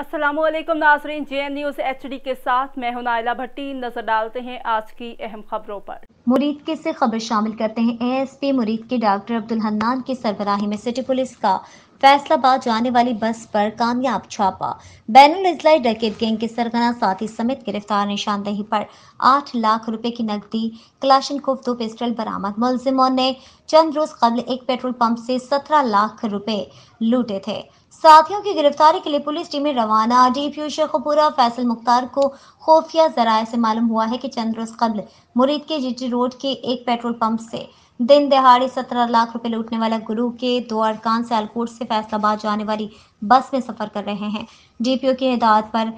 Aslam Nazreen J N news H D के साथ मैं हूं नायला भट्टी नजर डालते हैं आज की अहम खबरों पर मुरीद के से खबर शामिल करते हैं एएसपी मुरीद के डॉक्टर अब्दुल हन्नान की सरबराही में सिटी पुलिस का फैसलाबाद जाने वाली बस पर कामयाब छापा बैन अजलाई डकैत गैंग के सरगना साथी समेत गिरफ्तार निशानदेही पर आठ लाख रुपए की नकदी क्लाशन क्लाशनकोव दो पिस्टल बरामद मुलजिमों ने चंद रोज कबल एक पेट्रोल पंप से सत्रह लाख रुपए लूटे थे साथियों की गिरफ्तारी के लिए पुलिस टीमें रवाना डीपीओ शेखपुरा फैसल मुख्तार को खुफिया जराये से मालूम हुआ है कि चंद रोज कबल मुरीद के जीटी रोड के एक पेट्रोल पंप से दिन दिहाड़ी सत्रह लाख रुपए लूटने वाला गुरु के दो अरकान सियालकोट से फैसलाबाद जाने वाली बस में सफर कर रहे हैं डीपीओ की हिदायत पर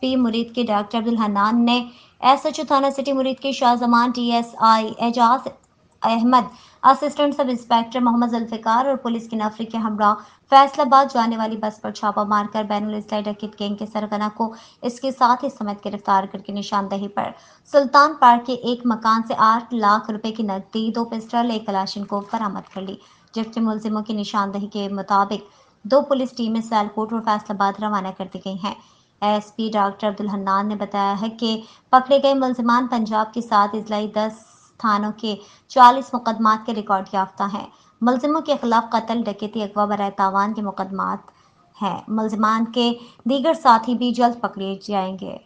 पी मुरीद के डॉक्टर अब्दुल हनान ने एसएचओ थाना city Muridke Shahzaman I Ejaz Ahmed assistant sub inspector Mohammad Zulfiqar और पुलिस के नफरी के हमरा फैसलाबाद जाने वाली बस पर छापा मारकर बैनुल इस्लाई गैंग के सरगना को इसके साथ ही समेत गिरफ्तार करके निशानदेही पर सुल्तान पार्क के एक मकान से आठ लाख रुपए की नकदी दो पिस्टल एक कलाशिन को बरामद कर ली जबकि मुलजिमों की निशानदेही के मुताबिक दो पुलिस टीमें सैलकोट और फैसलाबाद रवाना कर दी गई हैं एसपी डॉक्टर अब्दुल हन्नान ने बताया है कि पकड़े गए मुलजमान पंजाब के साथ इजलाई दस थानों के चालीस मुकदमात के रिकॉर्ड याफ्ता हैं मुलजमों के खिलाफ कत्ल डकैती अगवा बर तावान के मुकदमात हैं मुलजमान के दीगर साथी भी जल्द पकड़े जाएंगे